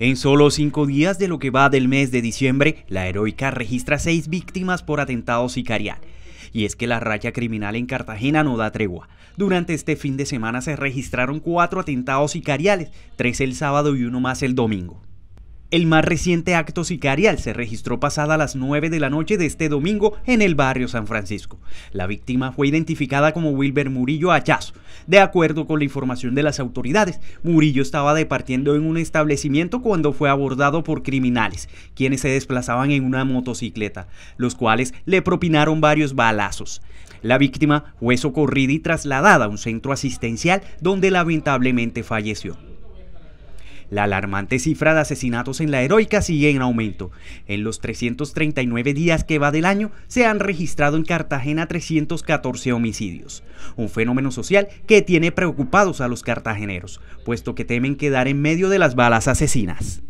En solo cinco días de lo que va del mes de diciembre, la heroica registra seis víctimas por atentado sicarial. Y es que la racha criminal en Cartagena no da tregua. Durante este fin de semana se registraron cuatro atentados sicariales, tres el sábado y uno más el domingo. El más reciente acto sicarial se registró pasada las 9 de la noche de este domingo en el barrio San Francisco. La víctima fue identificada como Wilber Murillo Hachazo. De acuerdo con la información de las autoridades, Murillo estaba departiendo en un establecimiento cuando fue abordado por criminales, quienes se desplazaban en una motocicleta, los cuales le propinaron varios balazos. La víctima fue socorrida y trasladada a un centro asistencial donde lamentablemente falleció. La alarmante cifra de asesinatos en la heroica sigue en aumento. En los 339 días que va del año se han registrado en Cartagena 314 homicidios, un fenómeno social que tiene preocupados a los cartageneros, puesto que temen quedar en medio de las balas asesinas.